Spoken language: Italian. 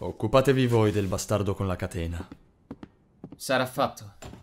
Occupatevi voi del bastardo con la catena. Sarà fatto.